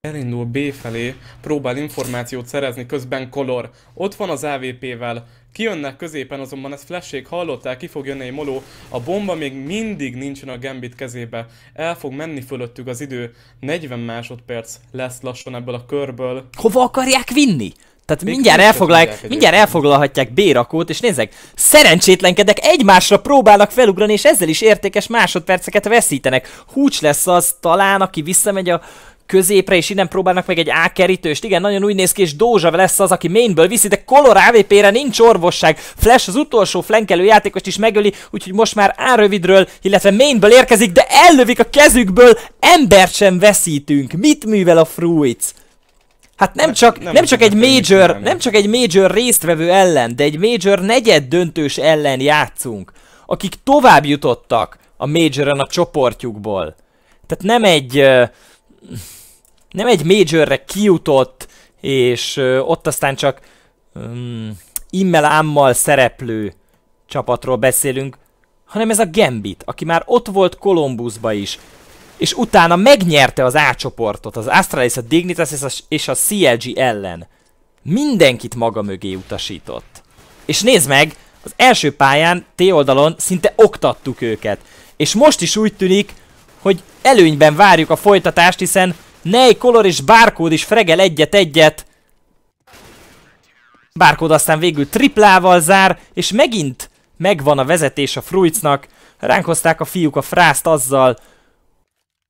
elindul B felé, próbál információt szerezni, közben Color ott van az AVP-vel, Kijönnek középen, azonban ezt flessék hallották, ki fog jönni egy moló. A bomba még mindig nincsen a Gambit kezébe. El fog menni fölöttük az idő. 40 másodperc lesz lassan ebből a körből. Hova akarják vinni? Tehát mindjárt, elfoglalják, mindjárt elfoglalhatják rakót, és nézzek, szerencsétlenkedek, egymásra próbálnak felugrani, és ezzel is értékes másodperceket veszítenek. Húcs lesz az talán, aki visszamegy a középre, és innen próbálnak meg egy ákerítőst. Igen, nagyon úgy néz ki, és Dózsa lesz az, aki mainből viszi, de Color AVP-re nincs orvosság. Flash az utolsó flankelő játékost is megöli, úgyhogy most már rövidről, illetve mainből érkezik, de ellövik a kezükből, embert sem veszítünk. Mit művel a Fruits? Hát nem hát csak, nem, nem csak egy major, nem csak egy major résztvevő ellen, de egy major negyed döntős ellen játszunk, akik tovább jutottak a majoron a csoportjukból. Tehát nem egy uh, nem egy majorre kijutott, és ott aztán csak um, immel ámmal szereplő csapatról beszélünk, hanem ez a Gambit, aki már ott volt Kolumbuszba is, és utána megnyerte az A csoportot, az Astralis, a Dignitas és a, és a CLG ellen. Mindenkit maga mögé utasított. És nézd meg, az első pályán, T oldalon szinte oktattuk őket. És most is úgy tűnik, hogy előnyben várjuk a folytatást, hiszen Ney, Kolor és Barcode is fregel egyet-egyet. Barcode aztán végül triplával zár, és megint megvan a vezetés a Fruitsnak. Ránk hozták a fiúk a frászt azzal,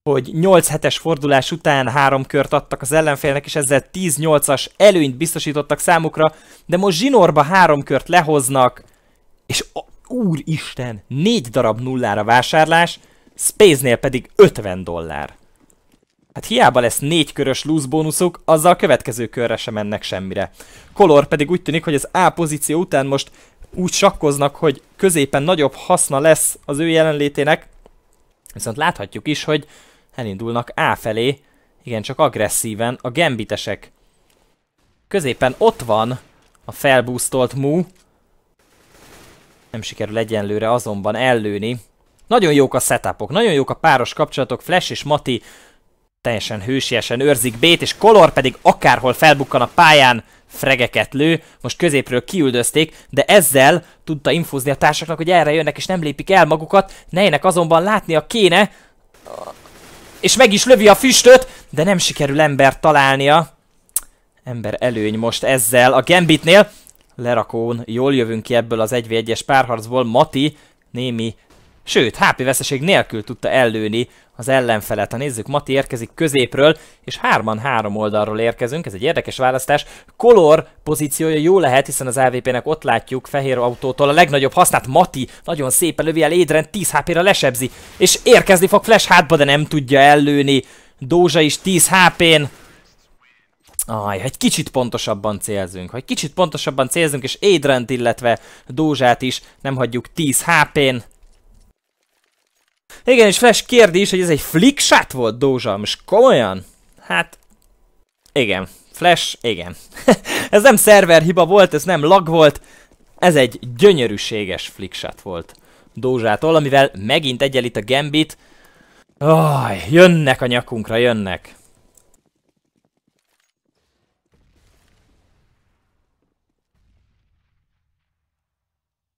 hogy 8 hetes fordulás után három kört adtak az ellenfélnek, és ezzel 10-8-as előnyt biztosítottak számukra, de most zsinórba három kört lehoznak, és a, úristen, négy darab nullára vásárlás, Space-nél pedig 50 dollár. Hát hiába lesz négy körös loose bónuszuk, azzal a következő körre sem mennek semmire. Color pedig úgy tűnik, hogy az A pozíció után most úgy sakkoznak, hogy középen nagyobb haszna lesz az ő jelenlétének, viszont láthatjuk is, hogy elindulnak A felé, igen, csak agresszíven a gambitesek. Középen ott van a felbúsztolt Mu, nem sikerül egyenlőre azonban ellőni, nagyon jók a setupok, nagyon jók a páros kapcsolatok, Flash és Mati teljesen hősiesen őrzik B-t, és Color pedig akárhol felbukkan a pályán, fregeket lő, most középről kiüldözték, de ezzel tudta infózni a társaknak, hogy erre jönnek és nem lépik el magukat, nejnek azonban látnia kéne, és meg is lövi a füstöt, de nem sikerül ember találnia. Ember előny most ezzel a Gambitnél. Lerakón jól jövünk ki ebből az 1v1-es párharcból. Mati némi Sőt, HP veszeség nélkül tudta ellőni az ellenfelet. Ha nézzük, Mati érkezik középről, és hárman három oldalról érkezünk. Ez egy érdekes választás. Kolor pozíciója jó lehet, hiszen az AVP-nek ott látjuk fehér autótól a legnagyobb hasznát. Mati nagyon szépen lövi el Édren, 10 HP-ra lesebzi, és érkezni fog Flash hátba, de nem tudja ellőni. Dózsa is 10 HP-n. Aj, egy kicsit pontosabban célzünk, ha egy kicsit pontosabban célzünk, és Édrent, illetve Dózsát is nem hagyjuk 10 HP-n, igen, és Flash kérdés, hogy ez egy flickshot volt, Dózsa, most komolyan? Hát, igen. Flash, igen. [laughs] ez nem szerver hiba volt, ez nem lag volt, ez egy gyönyörűséges flickshot volt Dózsától, amivel megint egyelít a Gambit. Aj, oh, jönnek a nyakunkra, jönnek.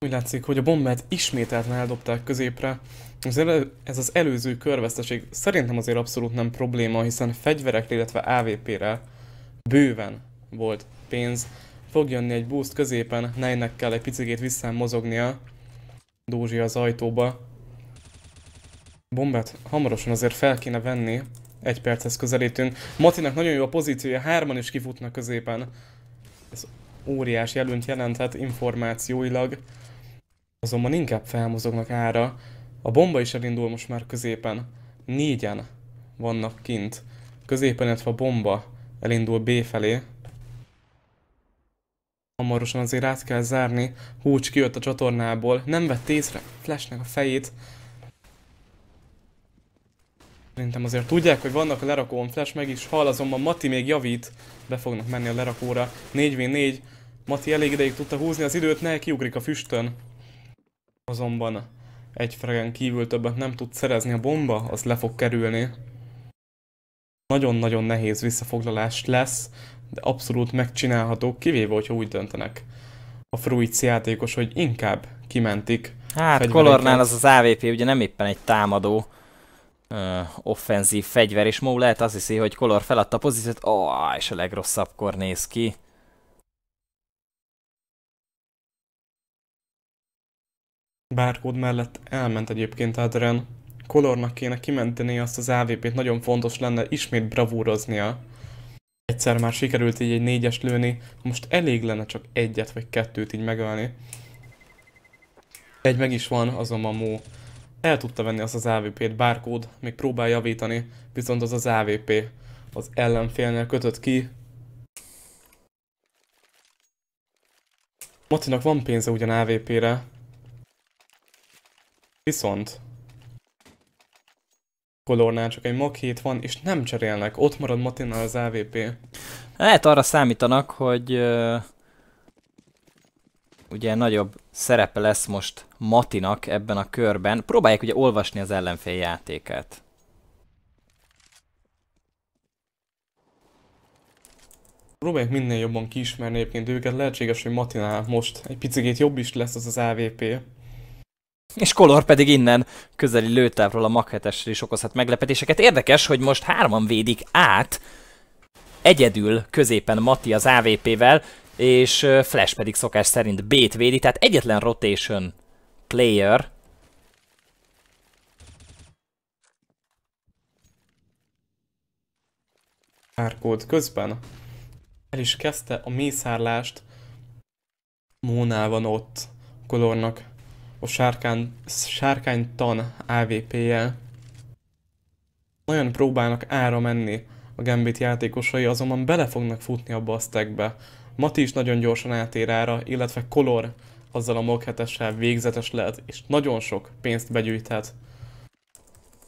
Úgy látszik, hogy a bombát ismételten eldobták középre. Ez, elő, ez az előző körveszteség szerintem azért abszolút nem probléma, hiszen fegyverek illetve AVP-re bőven volt pénz. Fog jönni egy boost középen, nejnek kell egy picit vissza mozognia. Dózsi az ajtóba. Bombát hamarosan azért fel kéne venni. Egy perchez közelítünk. Matinak nagyon jó a pozíciója, hárman is kifutnak középen. Ez óriás előnyt jelenthet információilag azonban inkább felmozognak ára. A bomba is elindul most már középen. Négyen vannak kint. Középen, illetve a bomba elindul B felé. Hamarosan azért át kell zárni. Húcs kijött a csatornából. Nem vett észre Flashnek a fejét. Szerintem azért tudják, hogy vannak a lerakón, Flash meg is hal, azonban Mati még javít. Be fognak menni a lerakóra. 4v4. Mati elég ideig tudta húzni az időt, ne kiugrik a füstön azonban egy fregen kívül többet nem tud szerezni a bomba, az le fog kerülni. Nagyon-nagyon nehéz visszafoglalás lesz, de abszolút megcsinálható, kivéve, hogyha úgy döntenek a fruits játékos, hogy inkább kimentik. Hát Kolornál az az AVP ugye nem éppen egy támadó ö, offenzív fegyver, és Mó lehet azt hiszi, hogy Color feladta a pozíciót, ó, oh, és a legrosszabbkor néz ki. Bárkód mellett elment egyébként Adren. Kolornak kéne kimenteni azt az AVP-t, nagyon fontos lenne ismét bravúroznia. Egyszer már sikerült így egy négyes lőni, most elég lenne csak egyet vagy kettőt így megölni. Egy meg is van, azonban Mó. El tudta venni azt az AVP-t, bárkód még próbál javítani, viszont az az AVP az ellenfélnél kötött ki, Matinak van pénze ugyan AVP-re, Viszont kolornál csak egy Mach van, és nem cserélnek. Ott marad Matinnal az AVP. Lehet arra számítanak, hogy uh, ugye nagyobb szerepe lesz most Matinak ebben a körben. Próbálják ugye olvasni az ellenfél játékát. Próbálják minél jobban kiismerni egyébként őket. Lehetséges, hogy Matinál most egy picit jobb is lesz az az AVP. És Kolor pedig innen közeli lőtávról a maghetesre is okozhat meglepetéseket. Érdekes, hogy most hárman védik át egyedül középen Mati az AVP-vel, és Flash pedig szokás szerint B-t védi, tehát egyetlen rotation player. Árkód közben el is kezdte a mészárlást. Mónál van ott Kolornak a sárkán, sárkánytan AVP-jel. Nagyon próbálnak ára menni a Gambit játékosai, azonban bele fognak futni abba a stackbe. Mati is nagyon gyorsan átér ára, illetve Color azzal a mog végzetes lehet, és nagyon sok pénzt begyűjthet.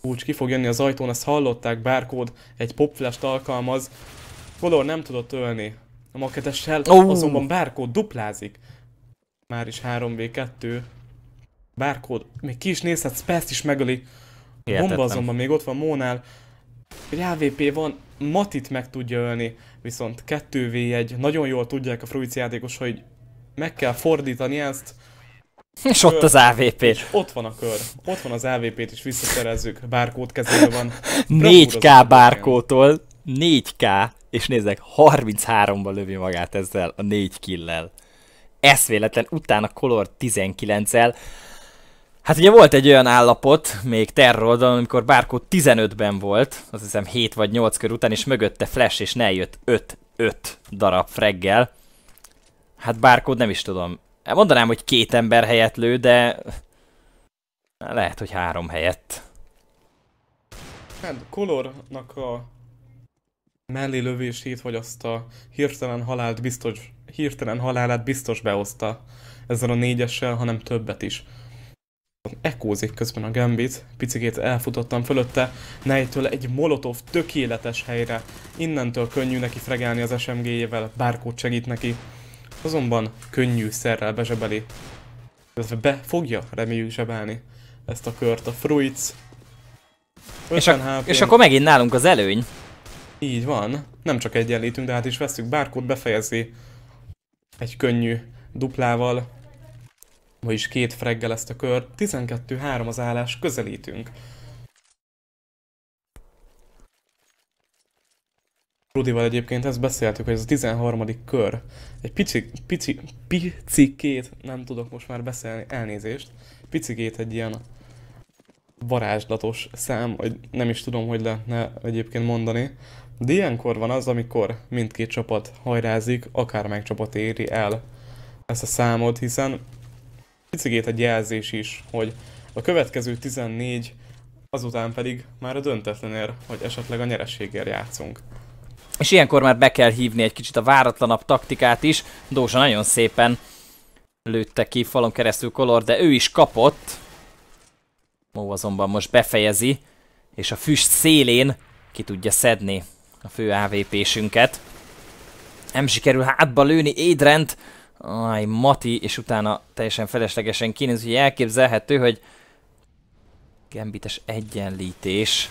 úgy ki fog jönni az ajtón, ezt hallották, Bárkód egy popflash alkalmaz. Color nem tudott ölni a maketessel, azonban Bárkód duplázik. Már is 3v2, Bárkód, még ki is nézhetsz, Pest is megöli. Hihetetlen. Bomba azonban még ott van Mónál. Egy AVP van, Matit meg tudja ölni, viszont 2v1, nagyon jól tudják a Fruici játékos, hogy meg kell fordítani ezt. És ott az AVP. És ott van a kör. Ott van az AVP-t is visszaszerezzük. Bárkód kezében van. 4K bárkótól. 4K. És nézzek, 33-ba lövi magát ezzel a 4 killel. Ez véletlen, utána Color 19-el. Hát ugye volt egy olyan állapot, még terroldalon, amikor Barkó 15-ben volt, azt hiszem 7 vagy 8 kör után, és mögötte Flash és ne jött 5-5 darab freggel. Hát Barkód nem is tudom. Mondanám, hogy két ember helyett lő, de lehet, hogy három helyett. Hát Colornak a mellé lövését, vagy azt a hirtelen halált biztos, hirtelen halálát biztos behozta ezzel a négyessel, hanem többet is. Ekózik közben a gambit, picikét elfutottam fölötte, nejtől egy molotov tökéletes helyre. Innentől könnyű neki fregálni az SMG-jével, bárkót segít neki. Azonban könnyű szerrel bezsebeli. Illetve be fogja reméljük zsebelni ezt a kört a Fruits. És, a, és akkor megint nálunk az előny. Így van. Nem csak egyenlítünk, de hát is veszük. Bárkót befejezi egy könnyű duplával ma is két freggel ezt a kör 12-3 az állás, közelítünk. Rudival egyébként ezt beszéltük, hogy ez a 13. kör. Egy pici, pici, picikét, nem tudok most már beszélni, elnézést, picikét egy ilyen varázslatos szám, hogy nem is tudom, hogy lehetne egyébként mondani. De ilyenkor van az, amikor mindkét csapat hajrázik, akármelyik csapat éri el ezt a számot, hiszen picigét egy jelzés is, hogy a következő 14, azután pedig már a döntetlenért, hogy esetleg a nyerességért játszunk. És ilyenkor már be kell hívni egy kicsit a váratlanabb taktikát is. Dózsa nagyon szépen lőtte ki falon keresztül Kolor, de ő is kapott. Mó azonban most befejezi, és a füst szélén ki tudja szedni a fő AVP-sünket. Nem sikerül hátba lőni Édrent, Aj, Mati, és utána teljesen feleslegesen kinéz, hogy elképzelhető, hogy Gambites egyenlítés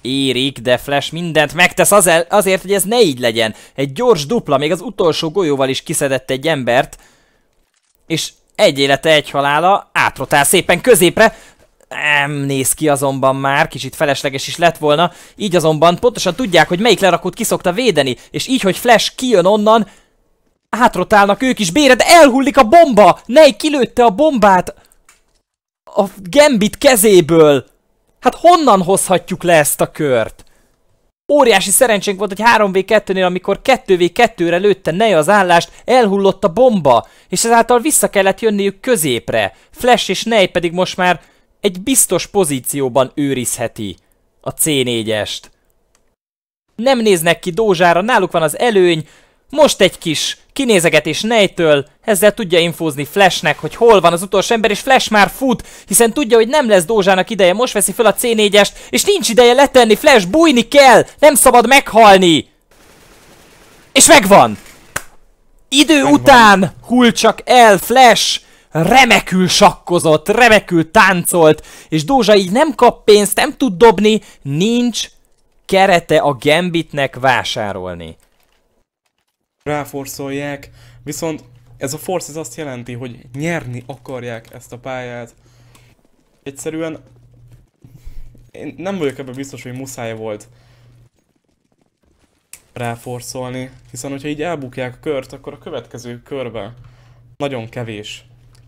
érik, de Flash mindent megtesz az el, azért, hogy ez ne így legyen. Egy gyors dupla, még az utolsó golyóval is kiszedett egy embert, és egy élete, egy halála, átrotál szépen középre, nem néz ki azonban már, kicsit felesleges is lett volna, így azonban pontosan tudják, hogy melyik lerakót kiszokta védeni, és így, hogy Flash kijön onnan, Átrotálnak ők is, béred, elhullik a bomba! Nej, kilőtte a bombát! A gambit kezéből! Hát honnan hozhatjuk le ezt a kört? Óriási szerencsénk volt, hogy 3v2-nél, amikor 2v2-re lőtte ne az állást, elhullott a bomba, és ezáltal vissza kellett jönniük középre. Flash és Ney pedig most már egy biztos pozícióban őrizheti a C4-est. Nem néznek ki Dózsára, náluk van az előny, most egy kis kinézegetés nejtől, ezzel tudja infózni Flashnek, hogy hol van az utolsó ember, és Flash már fut, hiszen tudja, hogy nem lesz Dózsának ideje, most veszi fel a C4-est, és nincs ideje letenni, Flash, bújni kell, nem szabad meghalni! És megvan! Idő megvan. után hull csak el Flash, remekül sakkozott, remekül táncolt, és Dózsa így nem kap pénzt, nem tud dobni, nincs kerete a Gambitnek vásárolni ráforszolják, viszont ez a force ez azt jelenti, hogy nyerni akarják ezt a pályát. Egyszerűen én nem vagyok ebben biztos, hogy muszáj volt ráforszolni, hiszen hogyha így elbukják a kört, akkor a következő körben nagyon kevés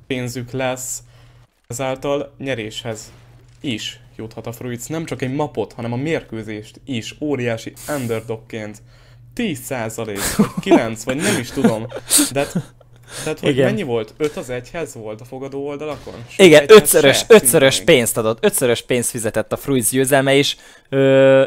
pénzük lesz, ezáltal nyeréshez is juthat a Fruits, nem csak egy mapot, hanem a mérkőzést is óriási underdogként 10 százalék, 9, vagy nem is tudom. De hát- tehát, hogy Igen. mennyi volt? 5 az egyhez volt a fogadó oldalakon? Soha Igen, ötszörös, ötszörös pénzt adott, ötszörös pénzt fizetett a fruits győzelme is. Ö,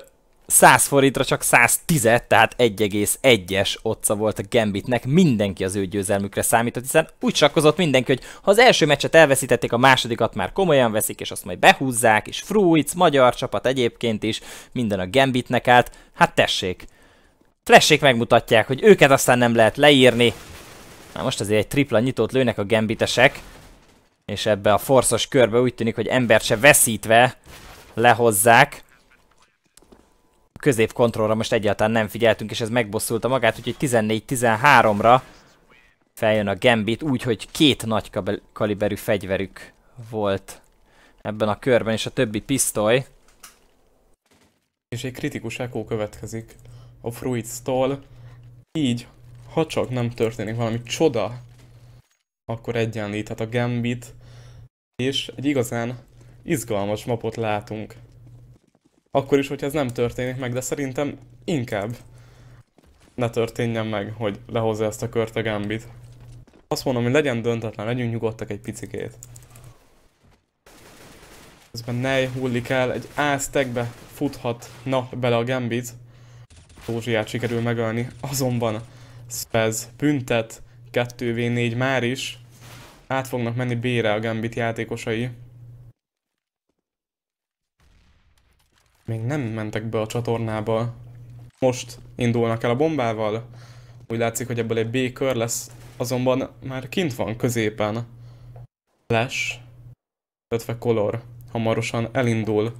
100 forintra csak 110, tehát 1,1-es otca volt a Gambitnek, mindenki az ő győzelmükre számított, hiszen úgy sakkozott mindenki, hogy ha az első meccset elveszítették, a másodikat már komolyan veszik, és azt majd behúzzák, és fruits magyar csapat egyébként is, minden a Gambitnek állt, hát tessék, Flessék megmutatják, hogy őket aztán nem lehet leírni. Na most azért egy tripla nyitót lőnek a gambitesek. És ebbe a forszos körbe úgy tűnik, hogy embert se veszítve lehozzák. Középkontrollra most egyáltalán nem figyeltünk, és ez megbosszulta magát, úgyhogy 14-13-ra feljön a gambit, úgyhogy két nagy kaliberű fegyverük volt ebben a körben, és a többi pisztoly. És egy kritikus ekó következik a Fruits-tól. Így, ha csak nem történik valami csoda, akkor egyenlíthet a Gambit, és egy igazán izgalmas mapot látunk. Akkor is, hogyha ez nem történik meg, de szerintem inkább ne történjen meg, hogy lehozza ezt a kört a Gambit. Azt mondom, hogy legyen döntetlen, legyünk nyugodtak egy picikét. Közben Nej hullik el, egy áztekbe futhat, na, bele a Gambit. Tózsiát sikerül megölni, azonban Spez büntet 2v4 már is. Át fognak menni B-re a Gambit játékosai. Még nem mentek be a csatornába. Most indulnak el a bombával. Úgy látszik, hogy ebből egy B-kör lesz, azonban már kint van középen. Flash, illetve Color hamarosan elindul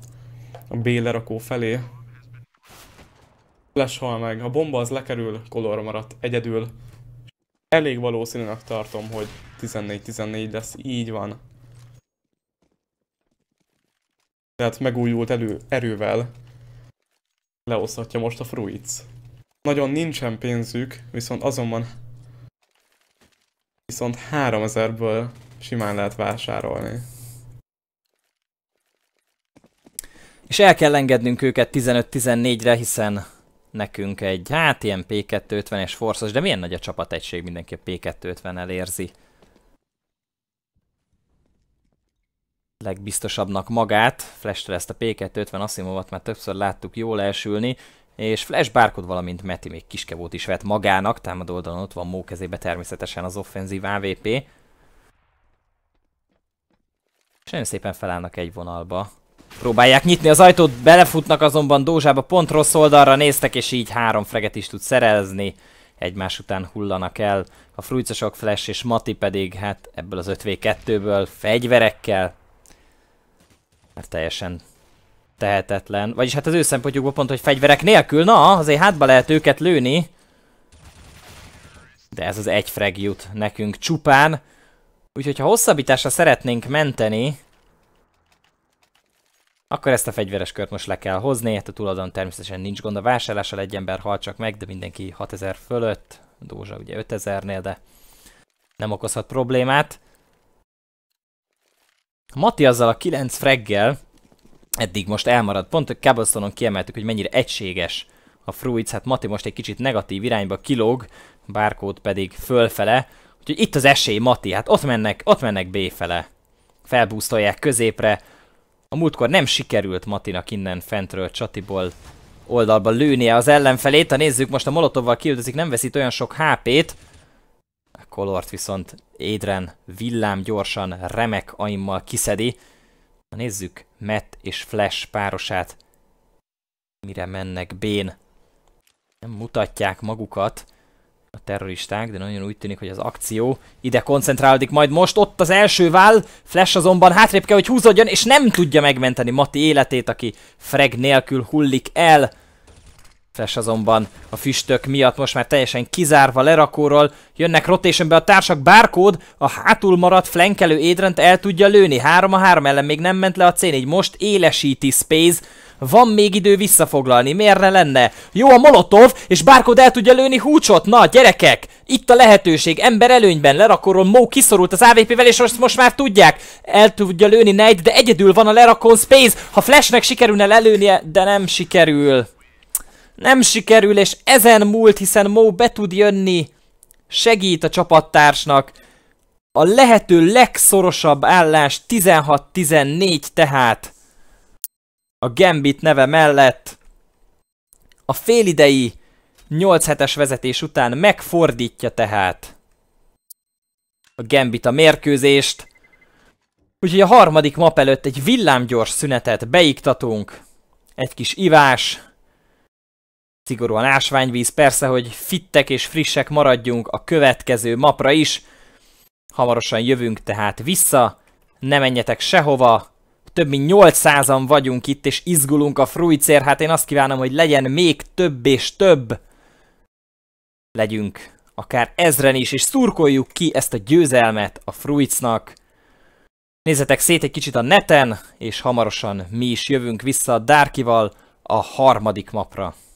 a B lerakó felé leshal meg. A bomba az lekerül, kolor maradt egyedül. Elég valószínűnek tartom, hogy 14-14 lesz, így van. Tehát megújult elő, erővel leoszthatja most a fruits. Nagyon nincsen pénzük, viszont azonban viszont 3000-ből simán lehet vásárolni. És el kell engednünk őket 15-14-re, hiszen nekünk egy, hát ilyen P250-es forszos, de milyen nagy a csapategység, mindenki a P250-el érzi. legbiztosabbnak magát. flash ezt a P250 Asimovat már többször láttuk jól elsülni, és Flash Barkod, valamint Meti még kiskevót is vett magának, támadó oldalon ott van Mó kezébe természetesen az offenzív AVP. És nagyon szépen felállnak egy vonalba Próbálják nyitni az ajtót, belefutnak azonban Dózsába, pont rossz oldalra néztek, és így három freget is tud szerezni. Egymás után hullanak el. A frucosok Flash és Mati pedig, hát ebből az 5v2-ből fegyverekkel. Mert teljesen tehetetlen. Vagyis hát az ő szempontjukból pont, hogy fegyverek nélkül, na, azért hátba lehet őket lőni. De ez az egy frag jut nekünk csupán. Úgyhogy ha hosszabbításra szeretnénk menteni, akkor ezt a fegyveres kört most le kell hozni, hát a tulajdon természetesen nincs gond, a vásárlással egy ember hal csak meg, de mindenki 6000 fölött, Dózsa ugye 5000-nél, de nem okozhat problémát. Mati azzal a 9 freggel eddig most elmaradt, Pont a Cobblestonon kiemeltük, hogy mennyire egységes a Fruits, hát Mati most egy kicsit negatív irányba kilóg, bárkót pedig fölfele. Úgyhogy itt az esély, Mati, hát ott mennek, ott mennek B fele. Felbúztolják középre, a múltkor nem sikerült Matinak innen fentről csatiból oldalba lőnie az ellenfelét. Ha nézzük, most a Molotovval kiüldözik, nem veszít olyan sok HP-t. A kolort viszont Édren villám gyorsan, remek aimmal kiszedi. Na nézzük Matt és Flash párosát. Mire mennek Bén. Nem mutatják magukat a terroristák, de nagyon úgy tűnik, hogy az akció ide koncentrálódik majd most. Ott az első vál, Flash azonban hátrébb kell, hogy húzódjon, és nem tudja megmenteni Mati életét, aki frag nélkül hullik el. Flash azonban a füstök miatt most már teljesen kizárva lerakóról. Jönnek rotationbe a társak, Bárkód a hátul maradt flankelő édrent el tudja lőni. 3 a 3 ellen még nem ment le a cén, így most élesíti Space van még idő visszafoglalni, miért ne lenne? Jó a molotov, és Barkod el tudja lőni húcsot, na gyerekek! Itt a lehetőség, ember előnyben, lerakorról Mó kiszorult az AVP-vel, és most, most már tudják. El tudja lőni Neid, de egyedül van a lerakon Space, ha Flashnek sikerülne lelőnie, de nem sikerül. Nem sikerül, és ezen múlt, hiszen Mó be tud jönni, segít a csapattársnak. A lehető legszorosabb állás 16-14 tehát a Gambit neve mellett a félidei 8 hetes vezetés után megfordítja tehát a Gambit a mérkőzést. Úgyhogy a harmadik map előtt egy villámgyors szünetet beiktatunk. Egy kis ivás, szigorúan ásványvíz, persze, hogy fittek és frissek maradjunk a következő mapra is. Hamarosan jövünk tehát vissza, ne menjetek sehova, több mint 800-an vagyunk itt, és izgulunk a fruicér, hát én azt kívánom, hogy legyen még több és több. Legyünk akár ezren is, és szurkoljuk ki ezt a győzelmet a fruicnak. Nézzetek szét egy kicsit a neten, és hamarosan mi is jövünk vissza a Darkival a harmadik mapra.